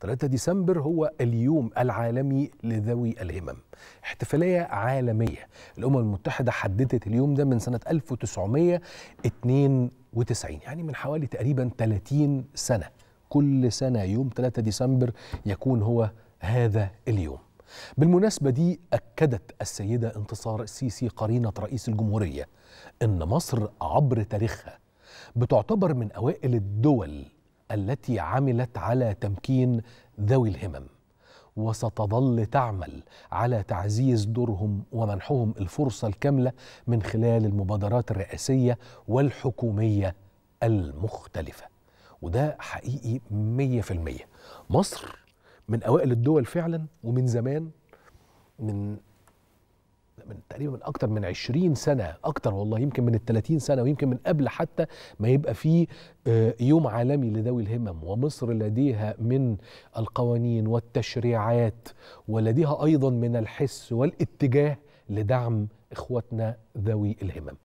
3 ديسمبر هو اليوم العالمي لذوي الهمم احتفالية عالمية الأمم المتحدة حددت اليوم ده من سنة 1992 يعني من حوالي تقريبا 30 سنة كل سنة يوم 3 ديسمبر يكون هو هذا اليوم بالمناسبة دي أكدت السيدة انتصار السيسي قرينة رئيس الجمهورية أن مصر عبر تاريخها بتعتبر من أوائل الدول التي عملت على تمكين ذوي الهمم وستظل تعمل على تعزيز دورهم ومنحهم الفرصه الكامله من خلال المبادرات الرئاسيه والحكوميه المختلفه وده حقيقي 100% مصر من اوائل الدول فعلا ومن زمان من تقريبا من اكتر من 20 سنه اكتر والله يمكن من ال 30 سنه ويمكن من قبل حتى ما يبقى في آه، يوم عالمي لذوي الهمم ومصر لديها من القوانين والتشريعات ولديها ايضا من الحس والاتجاه لدعم اخواتنا ذوي الهمم